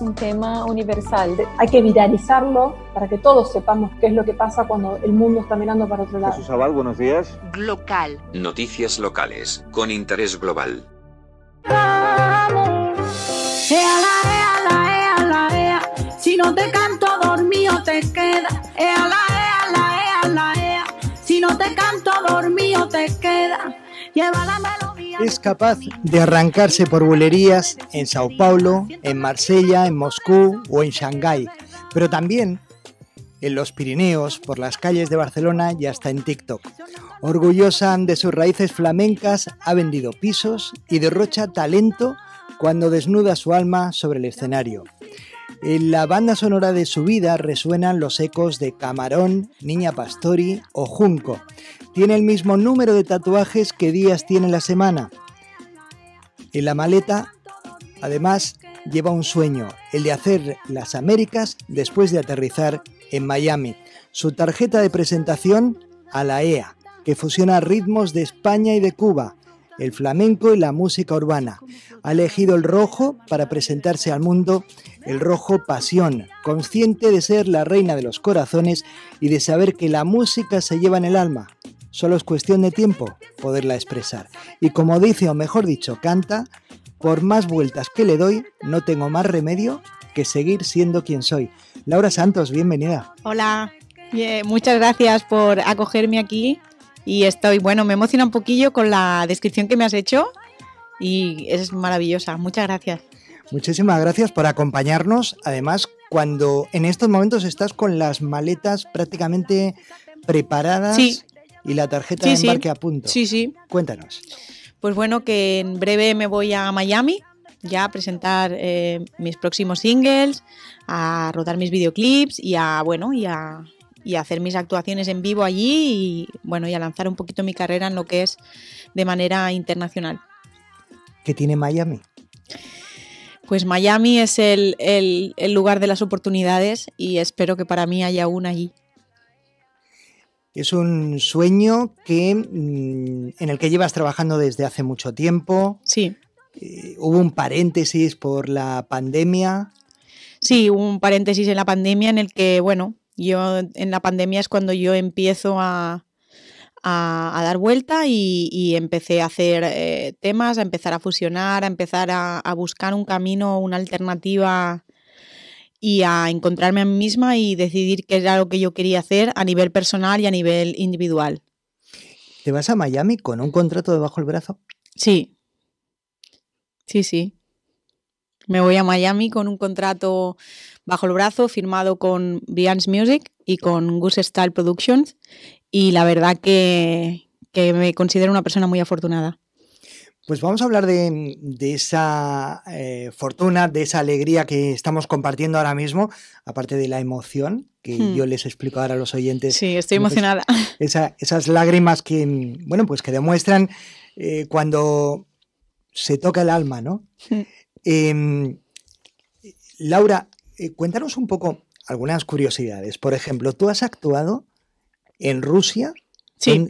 un tema universal. Hay que viralizarlo para que todos sepamos qué es lo que pasa cuando el mundo está mirando para otro lado. Jesús Abad, buenos días. Local. Noticias locales, con interés global. si no te canto dormido te queda. Si no te canto dormido te queda. Es capaz de arrancarse por bulerías en Sao Paulo, en Marsella, en Moscú o en Shanghái, pero también en los Pirineos, por las calles de Barcelona y hasta en TikTok. Orgullosa de sus raíces flamencas, ha vendido pisos y derrocha talento cuando desnuda su alma sobre el escenario. En la banda sonora de su vida resuenan los ecos de Camarón, Niña Pastori o Junco. Tiene el mismo número de tatuajes que días tiene la semana. En la maleta, además, lleva un sueño, el de hacer las Américas después de aterrizar en Miami. Su tarjeta de presentación a la EA, que fusiona ritmos de España y de Cuba, el flamenco y la música urbana. Ha elegido el rojo para presentarse al mundo, el rojo pasión, consciente de ser la reina de los corazones y de saber que la música se lleva en el alma. Solo es cuestión de tiempo poderla expresar. Y como dice, o mejor dicho, canta, por más vueltas que le doy, no tengo más remedio que seguir siendo quien soy. Laura Santos, bienvenida. Hola, muchas gracias por acogerme aquí y estoy, bueno, me emociona un poquillo con la descripción que me has hecho y es maravillosa. Muchas gracias. Muchísimas gracias por acompañarnos. Además, cuando en estos momentos estás con las maletas prácticamente preparadas y la tarjeta de embarque a punto. Sí, sí. Cuéntanos. Pues bueno, que en breve me voy a Miami ya a presentar eh, mis próximos singles, a rodar mis videoclips y a, bueno, y a y hacer mis actuaciones en vivo allí y bueno, y a lanzar un poquito mi carrera en lo que es de manera internacional. ¿Qué tiene Miami? Pues Miami es el, lugar de las oportunidades y espero que para mí haya una allí. Es un sueño que, mm, en el que llevas trabajando desde hace mucho tiempo. Sí. Eh, hubo un paréntesis por la pandemia. Sí, hubo un paréntesis en la pandemia en el que, bueno, yo en la pandemia es cuando yo empiezo a, dar vuelta y, empecé a hacer eh, temas, a empezar a fusionar, a empezar a, a, buscar un camino, una alternativa y a encontrarme a mí misma y decidir qué era lo que yo quería hacer a nivel personal y a nivel individual. ¿Te vas a Miami con un contrato debajo el brazo? Sí. Sí, sí. Me voy a Miami con un contrato bajo el brazo, firmado con Beyonce Music y con Goose Style Productions. Y la verdad que, me considero una persona muy afortunada. Pues vamos a hablar de, esa eh, fortuna, de esa alegría que estamos compartiendo ahora mismo, aparte de la emoción que hmm. yo les explico ahora a los oyentes. Sí, estoy pues, emocionada. esas lágrimas que, bueno, pues que demuestran eh, cuando se toca el alma, ¿no? Hmm. Em, Laura, eh, cuéntanos un poco algunas curiosidades. Por ejemplo, tú has actuado en Rusia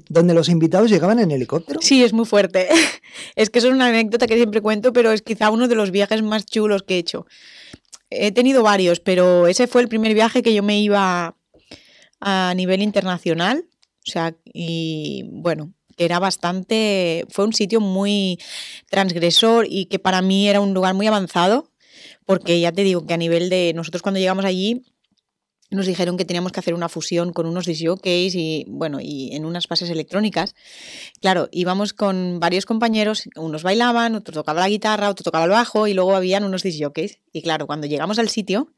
¿Donde los invitados llegaban en helicóptero? Sí, es muy fuerte. Es que eso es una anécdota que siempre cuento, pero es quizá uno de los viajes más chulos que he hecho. He tenido varios, pero ese fue el primer viaje que yo me iba a nivel internacional. O sea, y bueno, que era bastante. Fue un sitio muy transgresor y que para mí era un lugar muy avanzado porque ya te digo que a nivel de nosotros cuando llegamos allí nos dijeron que teníamos que hacer una fusión con unos disjockeys y bueno, y en unas pases electrónicas. Claro, íbamos con varios compañeros, unos bailaban, otro tocaba la guitarra, otro tocaba el bajo y luego habían unos jockeys. Y claro, cuando llegamos al sitio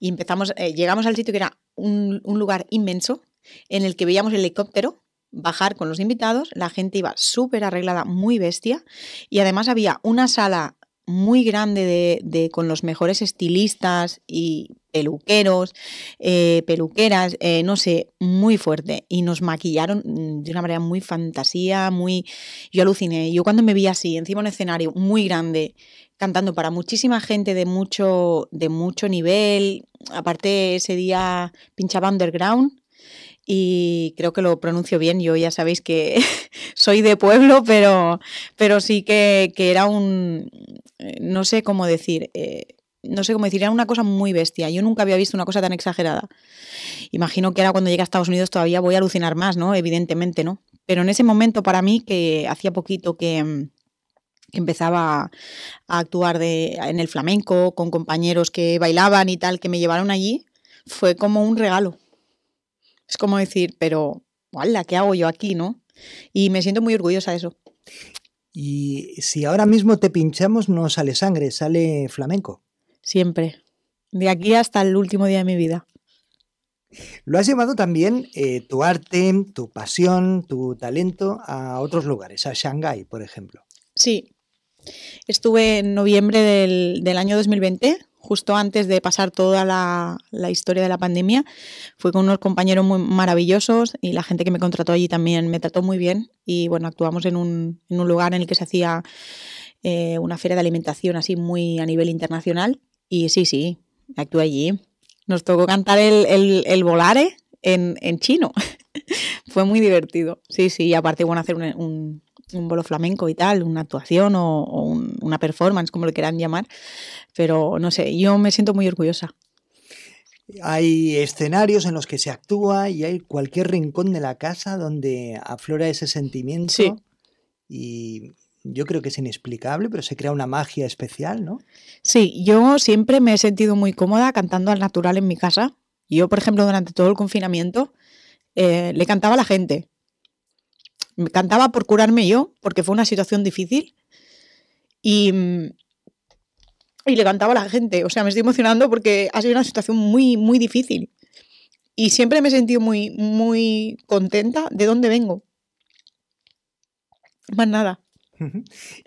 y empezamos eh, llegamos al sitio que era un lugar inmenso en el que veíamos el helicóptero bajar con los invitados, la gente iba súper arreglada, muy bestia, y además había una sala muy grande de, con los mejores estilistas y peluqueros, eh, peluqueras, eh, no sé, muy fuerte. Y nos maquillaron mm, de una manera muy fantasía, muy... Yo aluciné. Yo cuando me vi así, encima un escenario muy grande, cantando para muchísima gente de mucho, de mucho nivel, aparte ese día pinchaba underground, y creo que lo pronuncio bien. Yo ya sabéis que soy de pueblo, pero, pero sí que, era un, eh, no sé cómo decir, eh, no sé cómo decir, era una cosa muy bestia. Yo nunca había visto una cosa tan exagerada. Imagino que ahora cuando llegue a Estados Unidos todavía voy a alucinar más, ¿no? Evidentemente, ¿no? Pero en ese momento para mí, que hacía poquito que mm, que empezaba a actuar de, en el flamenco con compañeros que bailaban y tal, que me llevaron allí, fue como un regalo. Es como decir, pero, ¡hala! ¿Qué hago yo aquí, no? Y me siento muy orgullosa de eso. Y si ahora mismo te pinchamos, no sale sangre, sale flamenco. Siempre. De aquí hasta el último día de mi vida. Lo has llevado también eh, tu arte, tu pasión, tu talento a otros lugares, a Shanghái, por ejemplo. Sí. Estuve en noviembre del, del año 2020 justo antes de pasar toda la, historia de la pandemia. fue con unos compañeros muy maravillosos y la gente que me contrató allí también me trató muy bien. Y bueno, actuamos en un, lugar en el que se hacía eh, una feria de alimentación así muy a nivel internacional. Y sí, sí, actué allí. Nos tocó cantar el, volare en, chino. Fue muy divertido. Sí, sí, y aparte, bueno, hacer un, un bolo flamenco y tal, una actuación o, una performance, como lo quieran llamar, pero no sé, yo me siento muy orgullosa. Hay escenarios en los que se actúa y hay cualquier rincón de la casa donde aflora ese sentimiento. Y yo creo que es inexplicable, pero se crea una magia especial, ¿no? Sí, yo siempre me he sentido muy cómoda cantando al natural en mi casa. Yo, por ejemplo, durante todo el confinamiento eh, le cantaba a la gente. Me cantaba por curarme yo, porque fue una situación difícil. Y mm, y le cantaba a la gente. O sea, me estoy emocionando porque ha sido una situación muy, muy difícil. Y siempre me he sentido muy, muy contenta de dónde vengo. Más nada.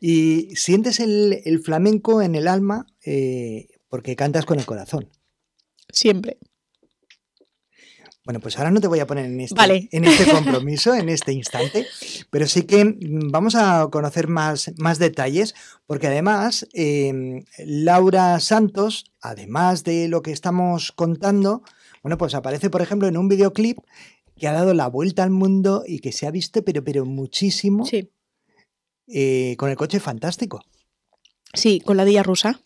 Y sientes el, flamenco en el alma eh, porque cantas con el corazón. Siempre. Bueno, pues ahora no te voy a poner en este, este compromiso, en este instante, pero sí que mm, vamos a conocer más, detalles, porque además em, Laura Santos, además de lo que estamos contando, bueno, pues aparece, por ejemplo, en un videoclip que ha dado la vuelta al mundo y que se ha visto, pero, pero muchísimo, sí. Eh, con el coche fantástico. Sí, con la Dilla Rusa.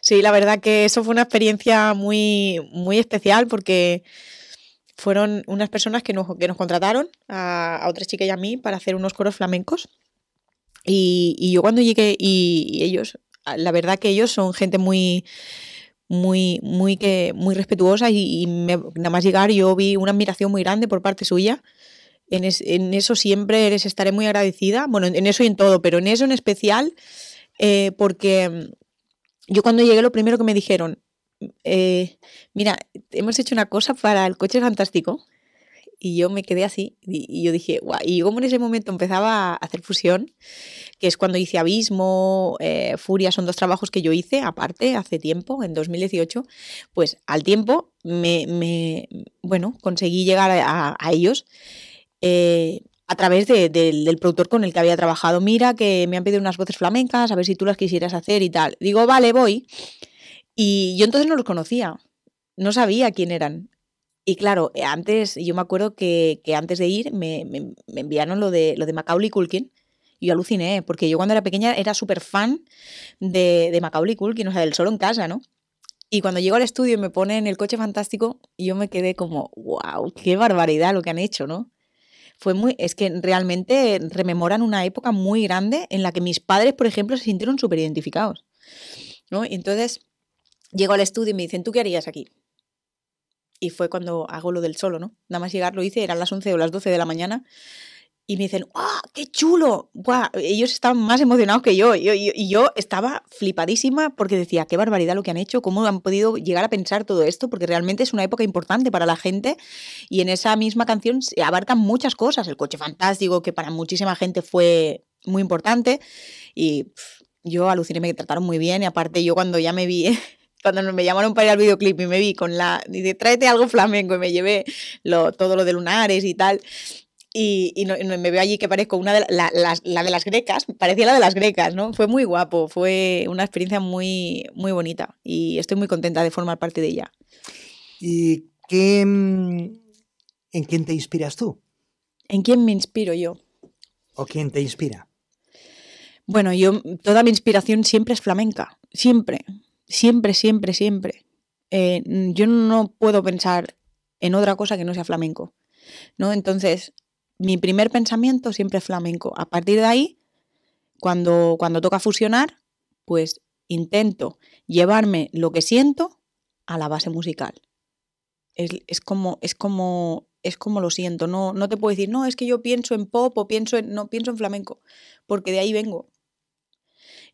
Sí, la verdad que eso fue una experiencia muy, muy especial porque fueron unas personas que nos, que nos contrataron a, a, otra chica y a mí para hacer unos coros flamencos. Y, y yo cuando llegué, y, ellos, la verdad que ellos son gente muy, muy, muy, que, muy respetuosa y, nada más llegar yo vi una admiración muy grande por parte suya. En, en, eso siempre les estaré muy agradecida, bueno, en eso y en todo, pero en eso en especial, eh, porque mm, yo cuando llegué lo primero que me dijeron, eh, mira, hemos hecho una cosa para el coche fantástico. Y yo me quedé así y, yo dije, guau, y como en ese momento empezaba a hacer fusión, que es cuando hice Abismo, eh, Furia, son dos trabajos que yo hice aparte hace tiempo, en 2018, pues al tiempo me, bueno, conseguí llegar a, ellos. Eh, a través del productor con el que había trabajado. Mira, que me han pedido unas voces flamencas, a ver si tú las quisieras hacer y tal. Digo, vale, voy. Y yo entonces no los conocía, no sabía quién eran. Y claro, eh, antes, yo me acuerdo que, antes de ir me, enviaron lo de, lo de Macaulay Culkin. Y yo aluciné, porque yo cuando era pequeña era súper fan de, de Macaulay Culkin, o sea, del solo en casa, ¿no? Y cuando llego al estudio y me ponen el coche fantástico, yo me quedé como, wow, qué barbaridad lo que han hecho, ¿no? Fue muy, es que realmente rememoran una época muy grande en la que mis padres, por ejemplo, se sintieron súper identificados, ¿no? Y entonces, Llego al estudio y me dicen, ¿tú qué harías aquí? Y fue cuando hago lo del solo, ¿no? Nada más llegar lo hice, eran las 11 o las 12 de la mañana. Y me dicen, ¡ah, qué chulo! ¡Guau! Ellos estaban más emocionados que yo. Y yo, estaba flipadísima porque decía, qué barbaridad lo que han hecho, cómo han podido llegar a pensar todo esto, porque realmente es una época importante para la gente. Y en esa misma canción se abarcan muchas cosas. El coche fantástico, que para muchísima gente fue muy importante. Y yo aluciné, me trataron muy bien. Y aparte, yo cuando ya me vi cuando me llamaron para ir al videoclip y me vi con la, dice, tráete algo flamenco y me llevé todo lo de lunares y tal. Y, me veo allí que parezco una de de las grecas, parecía la de las grecas, ¿no? Fue muy guapo, fue una experiencia muy, muy bonita y estoy muy contenta de formar parte de ella. ¿Y qué, mm, en quién te inspiras tú? ¿En quién me inspiro yo? ¿O quién te inspira? Bueno, yo toda mi inspiración siempre es flamenca, siempre siempre, siempre, siempre. Eh, yo no puedo pensar en otra cosa que no sea flamenco. ¿no? Entonces, mi primer pensamiento siempre es flamenco. A partir de ahí, cuando, cuando toca fusionar, pues intento llevarme lo que siento a la base musical. Es, como, es como, es como lo siento. No, no te puedo decir, no, es que yo pienso en pop o pienso en. No, pienso en flamenco, porque de ahí vengo.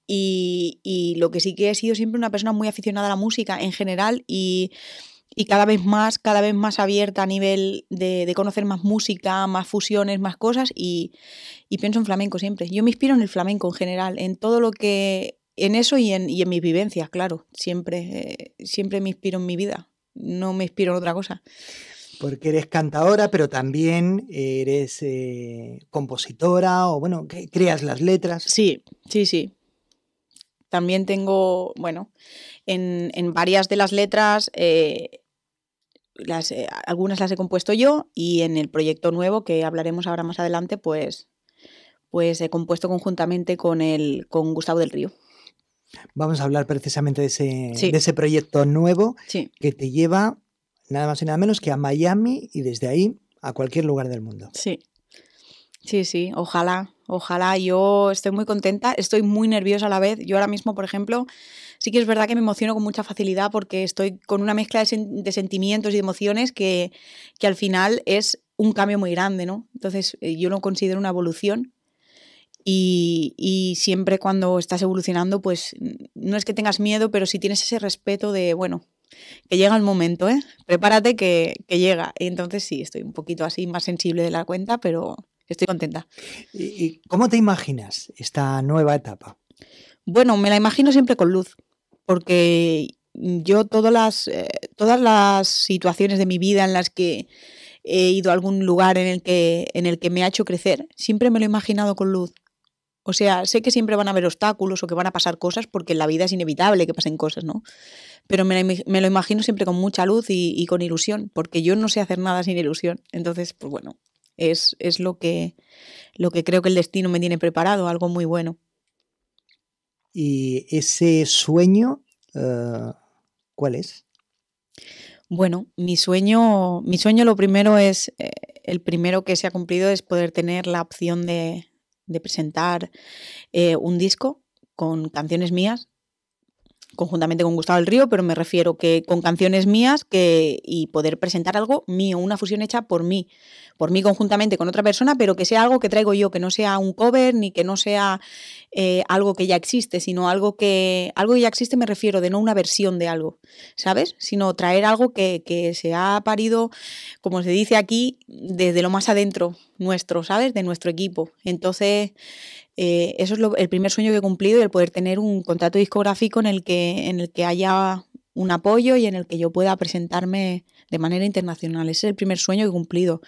Y, lo que sí que he sido siempre una persona muy aficionada a la música en general y cada vez más, cada vez más abierta a nivel de, conocer más música, más fusiones, más cosas y, y, pienso en flamenco siempre. Yo me inspiro en el flamenco en general, en todo lo que, en eso y en, mis vivencias, claro. Siempre, eh, siempre me inspiro en mi vida, no me inspiro en otra cosa. Porque eres cantadora, pero también eres eh, compositora o bueno, creas las letras. Sí, sí, sí. También tengo, bueno, en, varias de las letras, eh, eh, algunas las he compuesto yo y en el proyecto nuevo que hablaremos ahora más adelante, pues, pues he compuesto conjuntamente con, el, con Gustavo del Río. Vamos a hablar precisamente de ese, proyecto nuevo que te lleva nada más y nada menos que a Miami y desde ahí a cualquier lugar del mundo. Sí, sí, sí, ojalá Ojalá, yo estoy muy contenta, estoy muy nerviosa a la vez. Yo ahora mismo, por ejemplo, sí que es verdad que me emociono con mucha facilidad porque estoy con una mezcla de, sentimientos y emociones que, al final es un cambio muy grande, ¿no? Entonces eh, yo lo considero una evolución, y, siempre cuando estás evolucionando, pues no es que tengas miedo, pero sí tienes ese respeto de, bueno, que llega el momento, ¿eh? Prepárate que, que, llega. Y entonces sí, estoy un poquito así más sensible de la cuenta, pero, Estoy contenta. ¿Y cómo te imaginas esta nueva etapa? Bueno, me la imagino siempre con luz, porque yo todas las, eh, todas las situaciones de mi vida en las que he ido a algún lugar en el, que, en el que me ha hecho crecer, siempre me lo he imaginado con luz. O sea, sé que siempre van a haber obstáculos o que van a pasar cosas porque en la vida es inevitable que pasen cosas, ¿no? Pero me, lo imagino siempre con mucha luz y, con ilusión, porque yo no sé hacer nada sin ilusión. Entonces, pues bueno, es, lo, que, lo que creo que el destino me tiene preparado, algo muy bueno. ¿Y ese sueño eh, cuál es? Bueno, mi sueño, mi sueño lo primero es, eh, el primero que se ha cumplido es poder tener la opción de, presentar eh, un disco con canciones mías conjuntamente con Gustavo del Río, pero me refiero que con canciones mías que, y poder presentar algo mío, una fusión hecha por mí, por mí conjuntamente con otra persona, pero que sea algo que traigo yo, que no sea un cover ni que no sea eh, algo que ya existe, sino algo que, algo ya existe me refiero, de no una versión de algo, ¿sabes? Sino traer algo que, que se ha parido, como se dice aquí, desde lo más adentro nuestro, ¿sabes? De nuestro equipo. Entonces, eh, eso es el primer sueño que he cumplido, el poder tener un contrato discográfico en el que, en el que haya un apoyo y en el que yo pueda presentarme de manera internacional. Ese es el primer sueño que he cumplido.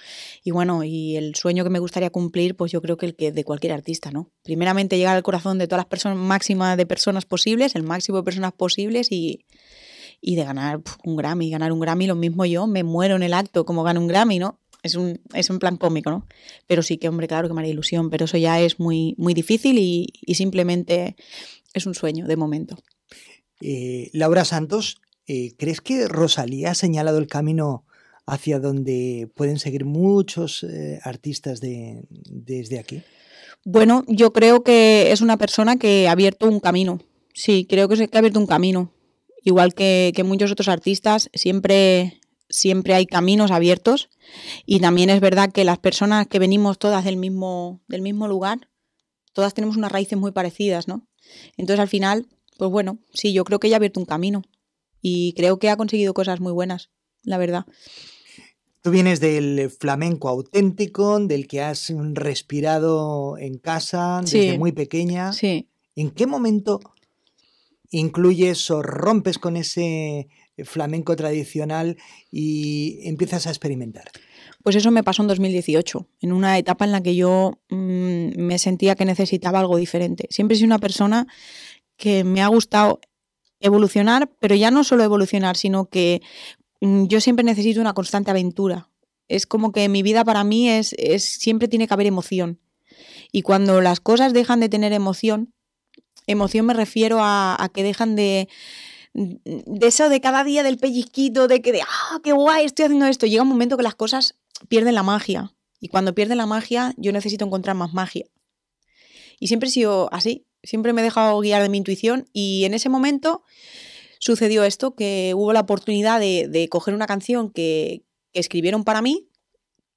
Y bueno, y el sueño que me gustaría cumplir, pues yo creo que el de cualquier artista, ¿no? Primeramente llegar al corazón de todas las personas, máximas de personas posibles, el máximo de personas posibles y, y de ganar un Grammy, ganar un Grammy, lo mismo yo, me muero en el acto como gano un Grammy, ¿no? es un, es un plan cómico, ¿no? Pero sí que, hombre, claro que me haría ilusión, pero eso ya es muy, muy difícil y, simplemente es un sueño de momento. Eh, Laura Santos, eh, ¿crees que Rosalía ha señalado el camino hacia donde pueden seguir muchos eh, artistas desde aquí? Bueno, yo creo que es una persona que ha abierto un camino. Sí, creo que, que ha abierto un camino. Igual que muchos otros artistas, siempre siempre hay caminos abiertos y también es verdad que las personas que venimos todas del mismo, del mismo lugar, todas tenemos unas raíces muy parecidas, ¿no? Entonces al final, pues bueno, sí, yo creo que ella ha abierto un camino y creo que ha conseguido cosas muy buenas, la verdad. Tú vienes del flamenco auténtico, del que has respirado en casa desde muy pequeña. Sí. ¿En qué momento incluyes o rompes con ese eh, flamenco tradicional y empiezas a experimentar? Pues eso me pasó en 2018, en una etapa en la que yo mm, me sentía que necesitaba algo diferente. Siempre he sido una persona que me ha gustado evolucionar, pero ya no solo evolucionar, sino que mm, yo siempre necesito una constante aventura. Es como que mi vida para mí es, siempre tiene que haber emoción. Y cuando las cosas dejan de tener emoción, emoción me refiero a que dejan de, Mm, de eso de cada día del pellizquito, de que de, ah, qué guay, estoy haciendo esto. Llega un momento que las cosas pierden la magia. Y cuando pierden la magia, yo necesito encontrar más magia. Y siempre he sido así, siempre me he dejado guiar de mi intuición y en ese momento sucedió esto, que hubo la oportunidad de, coger una canción que escribieron para mí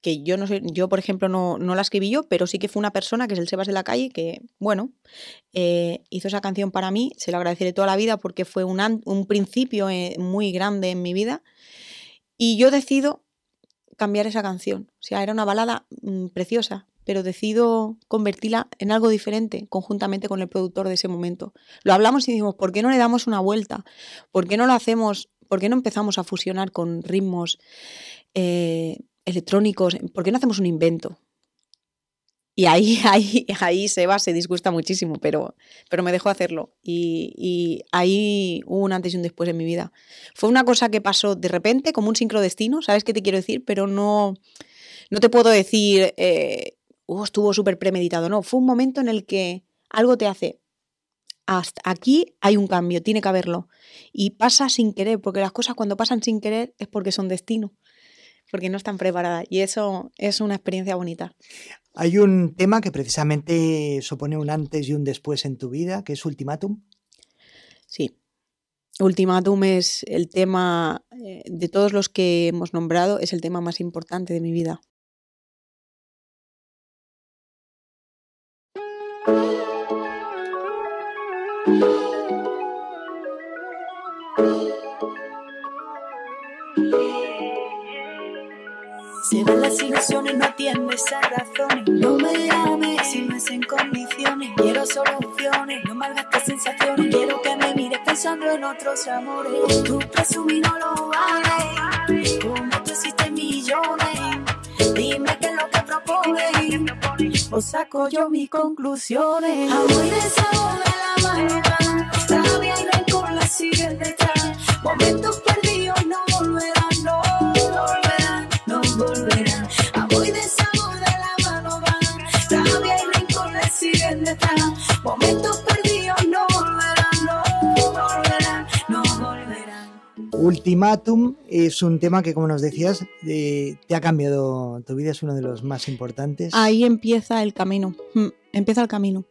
que yo no sé, yo por ejemplo no, no, la escribí yo, pero sí que fue una persona que es el Sebas de la calle que, bueno, eh, hizo esa canción para mí, se lo agradeceré toda la vida porque fue un, un principio eh, muy grande en mi vida y yo decido cambiar esa canción, o sea, era una balada mm, preciosa, pero decido convertirla en algo diferente conjuntamente con el productor de ese momento. Lo hablamos y dijimos, ¿por qué no le damos una vuelta? ¿Por qué no lo hacemos? ¿Por qué no empezamos a fusionar con ritmos? Eh, electrónicos, ¿por qué no hacemos un invento? Y ahí, ahí, ahí va, se disgusta muchísimo, pero, pero me dejó hacerlo. Y, ahí hubo un antes y un después en mi vida. Fue una cosa que pasó de repente, como un sincrodestino, ¿sabes qué te quiero decir? Pero no, no te puedo decir, eh, oh, estuvo súper premeditado. No, fue un momento en el que algo te hace, aquí hay un cambio, tiene que haberlo. Y pasa sin querer, porque las cosas cuando pasan sin querer es porque son destino porque no están preparadas y eso es una experiencia bonita. Hay un tema que precisamente supone un antes y un después en tu vida, que es Ultimátum. Sí. Ultimátum es el tema, eh, de todos los que hemos nombrado, es el tema más importante de mi vida. Se van las ilusiones, no atiendes a razones. No me llames si no es en condiciones. Quiero soluciones, no malgastes sensaciones. Quiero que me mires pensando en otros amores. Tú presumí no lo vale Como tú hiciste millones. Dime qué es lo que propones. O saco yo mis conclusiones. Agua y desahogo de la mano. Rabia y con la siguen detrás. Momentos perdidos no Ultimatum es un tema que, como nos decías, te ha cambiado tu vida, es uno de los más importantes. Ahí empieza el camino, mm, empieza el camino.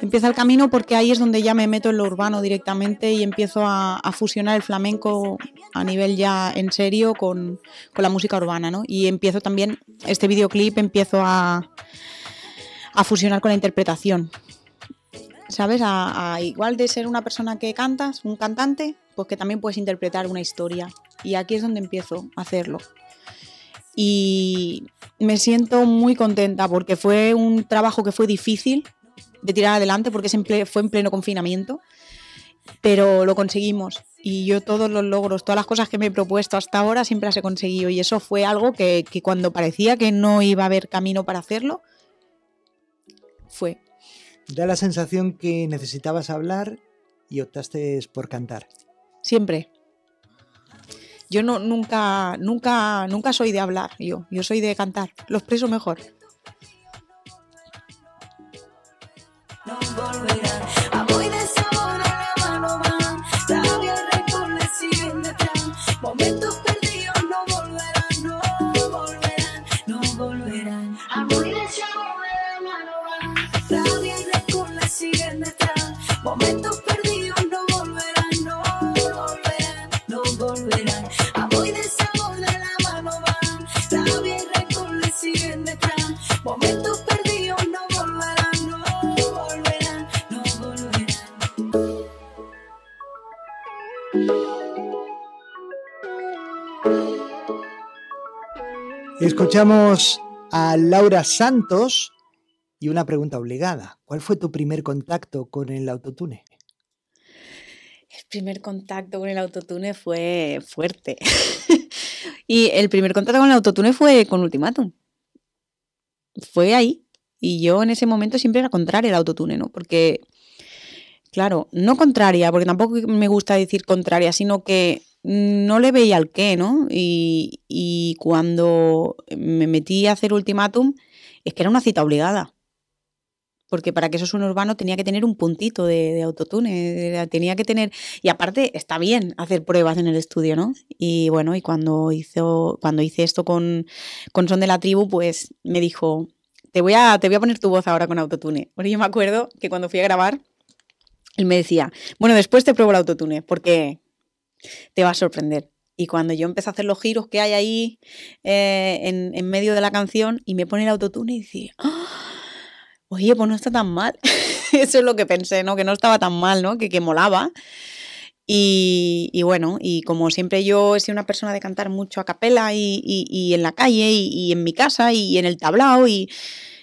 Empieza el camino porque ahí es donde ya me meto en lo urbano directamente y empiezo a, fusionar el flamenco a nivel ya en serio con, la música urbana, ¿no? Y empiezo también, este videoclip empiezo a, fusionar con la interpretación. ¿Sabes? igual de ser una persona que cantas, un cantante, pues que también puedes interpretar una historia. Y aquí es donde empiezo a hacerlo. Y me siento muy contenta porque fue un trabajo que fue difícil de tirar adelante porque fue en pleno confinamiento, pero lo conseguimos. Y yo todos los logros, todas las cosas que me he propuesto hasta ahora siempre las he conseguido. Y eso fue algo que, que cuando parecía que no iba a haber camino para hacerlo, fue. Da la sensación que necesitabas hablar y optaste por cantar siempre. Yo no, nunca, nunca, nunca soy de hablar, yo, yo soy de cantar, lo expreso mejor. Escuchamos a Laura Santos y una pregunta obligada. ¿Cuál fue tu primer contacto con el autotune? El primer contacto con el autotune fue fuerte. y el primer contacto con el autotune fue con Ultimatum. Fue ahí. Y yo en ese momento siempre era contraria al autotune, ¿no? Porque, claro, no contraria, porque tampoco me gusta decir contraria, sino que no le veía al qué, ¿no? Y, cuando me metí a hacer ultimátum, es que era una cita obligada. Porque para que eso es un urbano tenía que tener un puntito de, autotune, tenía que tener... Y aparte está bien hacer pruebas en el estudio, ¿no? Y bueno, y cuando, hizo, cuando hice esto con, Son de la Tribu, pues me dijo, te voy, a, te voy a poner tu voz ahora con autotune. Porque yo me acuerdo que cuando fui a grabar, él me decía, bueno, después te pruebo el autotune, porque te va a sorprender. Y cuando yo empecé a hacer los giros que hay ahí eh, en, medio de la canción y me pone el autotune y dice, ¡Ah! oye, pues no está tan mal. Eso es lo que pensé, ¿no? Que no estaba tan mal, ¿no? Que, que molaba. Y, y, bueno, y como siempre yo he sido una persona de cantar mucho a capela y, en la calle y, en mi casa y en el tablao y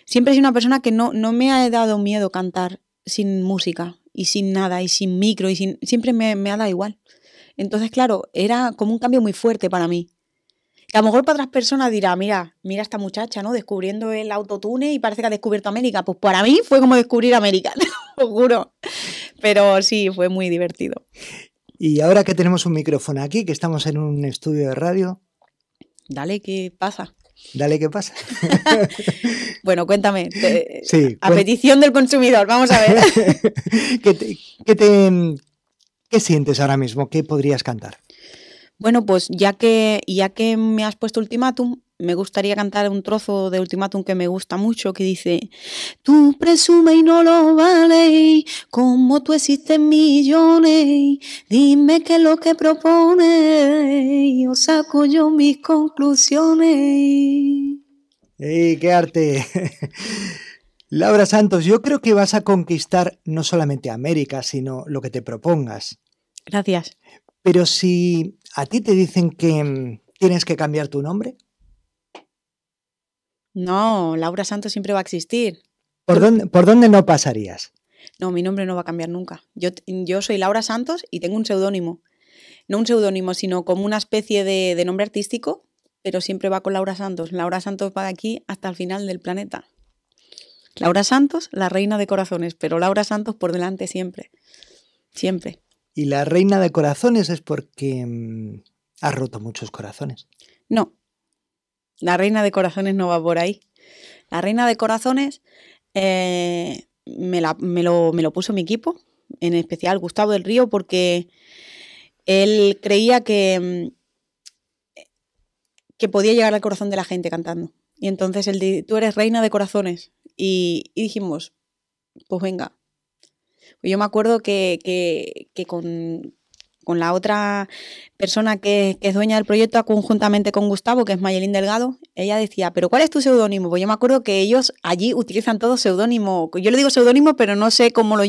siempre he sido una persona que no, no me ha dado miedo cantar sin música y sin nada y sin micro y sin, siempre me, me ha dado igual. Entonces, claro, era como un cambio muy fuerte para mí. Que a lo mejor para otras personas dirá, mira, mira esta muchacha, ¿no? Descubriendo el autotune y parece que ha descubierto América. Pues para mí fue como descubrir América, os juro. Pero sí, fue muy divertido. Y ahora que tenemos un micrófono aquí, que estamos en un estudio de radio. Dale, ¿qué pasa? Dale, ¿qué pasa? bueno, cuéntame. sí, a petición del consumidor, vamos a ver. ¿Qué, qué, te, ¿Qué sientes ahora mismo? ¿Qué podrías cantar? Bueno, pues ya que, ya que me has puesto ultimátum, me gustaría cantar un trozo de ultimátum que me gusta mucho, que dice, tú presume y no lo vale, como tú existes millones, dime qué es lo que propone, o saco yo mis conclusiones. ¡Ey, qué arte! Laura Santos, yo creo que vas a conquistar no solamente América, sino lo que te propongas. Gracias. Pero si a ti te dicen que mm, tienes que cambiar tu nombre. No, Laura Santos siempre va a existir. ¿Por dónde, no pasarías? No, mi nombre no va a cambiar nunca. Yo, soy Laura Santos y tengo un seudónimo. No un seudónimo, sino como una especie de nombre artístico, pero siempre va con Laura Santos. Laura Santos va de aquí hasta el final del planeta. Laura Santos, la reina de corazones, pero Laura Santos por delante siempre. Siempre. Y la reina de corazones es porque mm, ha roto muchos corazones. No, la reina de corazones no va por ahí. La reina de corazones eh, me, lo, puso mi equipo, en especial Gustavo del Río, porque él creía que, mm, que podía llegar al corazón de la gente cantando. Y entonces él dijo, tú eres reina de corazones. y dijimos, pues venga, yo me acuerdo que, con, la otra persona que, es dueña del proyecto, conjuntamente con Gustavo, que es Mayelín Delgado, ella decía, ¿pero cuál es tu seudónimo? Pues yo me acuerdo que ellos allí utilizan todo seudónimo. Yo le digo seudónimo, pero no sé cómo, lo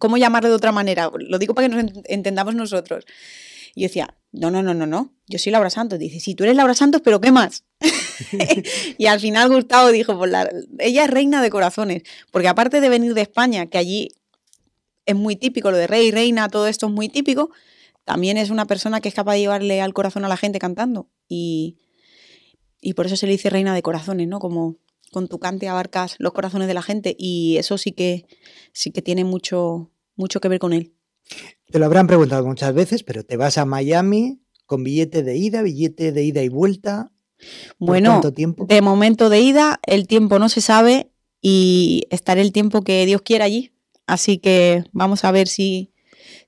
cómo llamarlo de otra manera. Lo digo para que nos entendamos nosotros. Y yo decía, no, no, no, no, no, yo soy Laura Santos. Dice, sí, tú eres Laura Santos, pero ¿qué más? y al final Gustavo dijo, pues ella es reina de corazones, porque aparte de venir de España, que allí es muy típico, lo de rey, reina, todo esto es muy típico, también es una persona que es capaz de llevarle al corazón a la gente cantando. Y, y por eso se le dice reina de corazones, ¿no? Como con tu cante abarcas los corazones de la gente y eso sí que, sí que tiene mucho, mucho que ver con él. Te lo habrán preguntado muchas veces, pero te vas a Miami con billete de ida, billete de ida y vuelta. Bueno, tiempo? de momento de ida, el tiempo no se sabe y estaré el tiempo que Dios quiera allí. Así que vamos a ver si,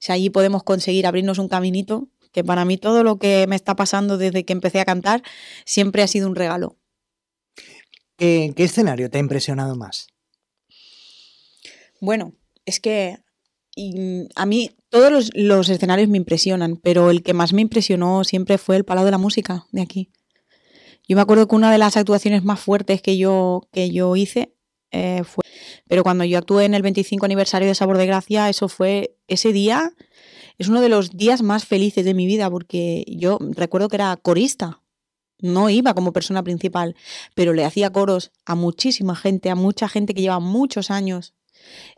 allí podemos conseguir abrirnos un caminito, que para mí todo lo que me está pasando desde que empecé a cantar siempre ha sido un regalo. ¿Qué, qué escenario te ha impresionado más? Bueno, es que mm, a mí todos los, escenarios me impresionan, pero el que más me impresionó siempre fue el Palau de la Música de aquí. Yo me acuerdo que una de las actuaciones más fuertes que yo, que yo hice eh, fue... Pero cuando yo actué en el 25 aniversario de Sabor de Gracia, eso fue ese día, es uno de los días más felices de mi vida, porque yo recuerdo que era corista, no iba como persona principal, pero le hacía coros a muchísima gente, a mucha gente que lleva muchos años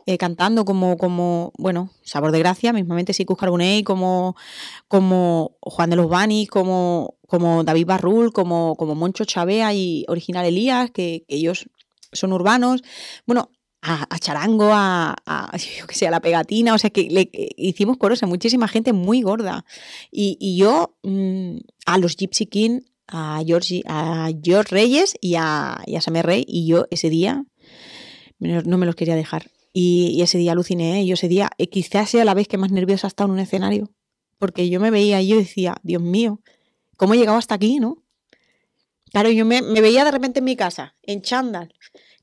eh, cantando como, como, bueno, Sabor de Gracia, mismamente sí Cuscar como, como Juan de los Bani, como, como David Barrul, como, como Moncho Chavea y Original Elías, que ellos son urbanos. Bueno, a, charango, a, que sé, la pegatina, o sea que le eh, hicimos coros a muchísima gente muy gorda. Y, yo mm, a los Gypsy King, a George, a George Reyes y a, y Rey, y yo ese día no me los quería dejar. Y, ese día aluciné, y ¿eh? yo ese día eh, quizás sea la vez que más nerviosa he estado en un escenario, porque yo me veía y yo decía, Dios mío, ¿cómo he llegado hasta aquí, no? Claro, yo me, veía de repente en mi casa, en chándal,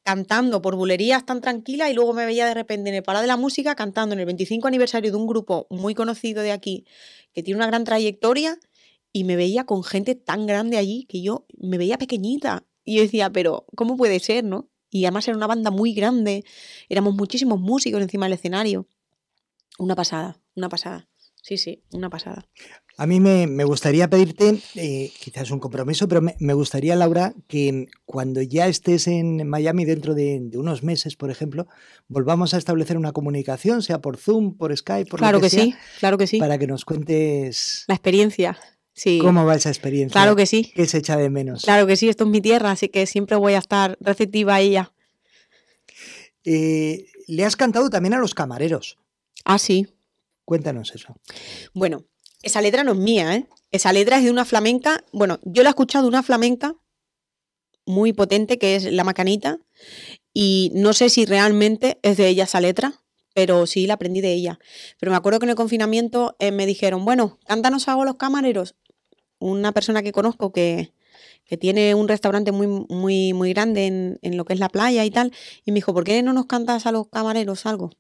cantando por bulerías tan tranquila y luego me veía de repente en el Pala de la Música cantando en el 25 aniversario de un grupo muy conocido de aquí que tiene una gran trayectoria y me veía con gente tan grande allí que yo me veía pequeñita y yo decía, pero ¿cómo puede ser, no? Y además era una banda muy grande, éramos muchísimos músicos encima del escenario. Una pasada, una pasada. Sí, sí, una pasada. A mí me, gustaría pedirte, eh, quizás un compromiso, pero me, gustaría, Laura, que cuando ya estés en Miami dentro de, unos meses, por ejemplo, volvamos a establecer una comunicación, sea por Zoom, por Skype, por claro que, sí, claro que sí, para que nos cuentes la experiencia. Sí. ¿Cómo va esa experiencia? Claro que sí. ¿Qué se echa de menos? Claro que sí, esto es mi tierra, así que siempre voy a estar receptiva a ella. Eh, le has cantado también a los camareros. Ah, sí. Cuéntanos eso. Bueno, esa letra no es mía, ¿eh? Esa letra es de una flamenca. Bueno, yo la he escuchado de una flamenca muy potente que es La Macanita. Y no sé si realmente es de ella esa letra, pero sí la aprendí de ella. Pero me acuerdo que en el confinamiento eh, me dijeron, bueno, cántanos algo los camareros. Una persona que conozco que, que tiene un restaurante muy, muy, muy grande en, en, lo que es la playa y tal. Y me dijo, ¿por qué no nos cantas a los camareros algo?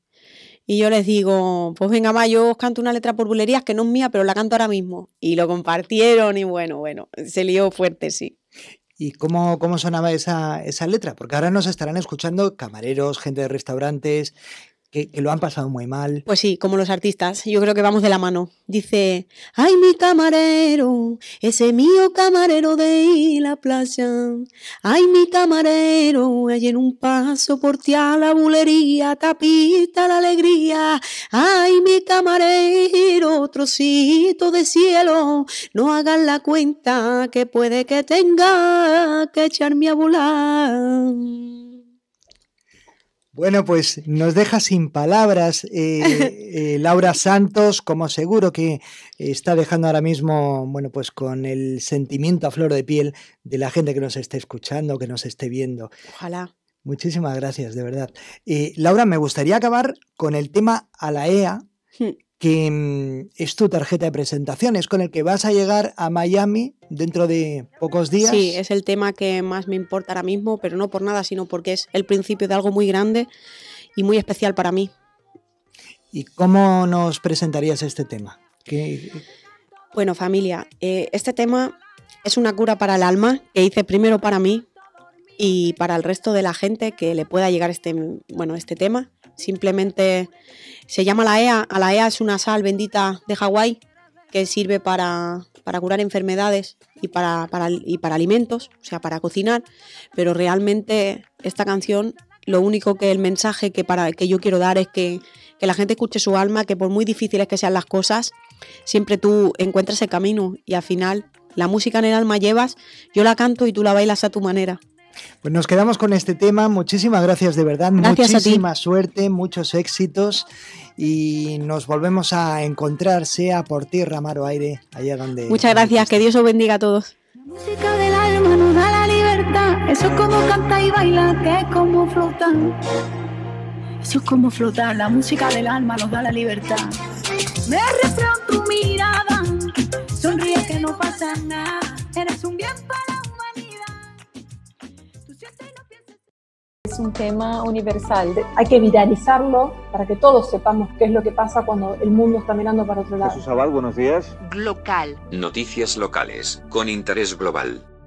Y yo les digo, pues venga, más yo os canto una letra por bulerías que no es mía, pero la canto ahora mismo. Y lo compartieron y bueno, bueno, se lió fuerte, sí. ¿Y cómo, cómo sonaba esa, esa letra? Porque ahora nos estarán escuchando camareros, gente de restaurantes, que, lo han pasado muy mal. Pues sí, como los artistas, yo creo que vamos de la mano. Dice, ay mi camarero, ese mío camarero de la playa, ay mi camarero, en un paso por ti a la bulería, tapita la alegría, ay mi camarero, trocito de cielo, no hagan la cuenta que puede que tenga que echarme a volar. Bueno, pues nos deja sin palabras eh, eh, Laura Santos, como seguro que está dejando ahora mismo, bueno, pues con el sentimiento a flor de piel de la gente que nos esté escuchando, que nos esté viendo. Ojalá. Muchísimas gracias, de verdad. Eh, Laura, me gustaría acabar con el tema a la EA, hmm que mm, es tu tarjeta de presentación, es con el que vas a llegar a Miami dentro de pocos días. Sí, es el tema que más me importa ahora mismo, pero no por nada, sino porque es el principio de algo muy grande y muy especial para mí. ¿Y cómo nos presentarías este tema? Bueno, familia, eh, este tema es una cura para el alma que hice primero para mí y para el resto de la gente que le pueda llegar este, bueno, este tema Simplemente se llama la EA. la EA es una sal bendita de Hawái que sirve para, curar enfermedades y para, y para alimentos, o sea, para cocinar. Pero realmente esta canción, lo único que el mensaje que, para, que yo quiero dar es que la gente escuche su alma, que por muy difíciles que sean las cosas, siempre tú encuentras el camino y al final la música en el alma llevas, yo la canto y tú la bailas a tu manera. Pues nos quedamos con este tema. Muchísimas gracias de verdad. Gracias Muchísima suerte, muchos éxitos y nos volvemos a encontrar, sea por ti ramaro aire, allá donde. Muchas gracias, que Dios os bendiga a todos. La música del alma nos da la libertad. Eso es como canta y baila, que es como flotar. Eso es como flotar. La música del alma nos da la libertad. Me refrán tu mirada, sonríe que no pasa nada. Eres un bien para un tema universal. Hay que viralizarlo para que todos sepamos qué es lo que pasa cuando el mundo está mirando para otro lado. Jesús Abad, buenos días. Local. Noticias locales, con interés global.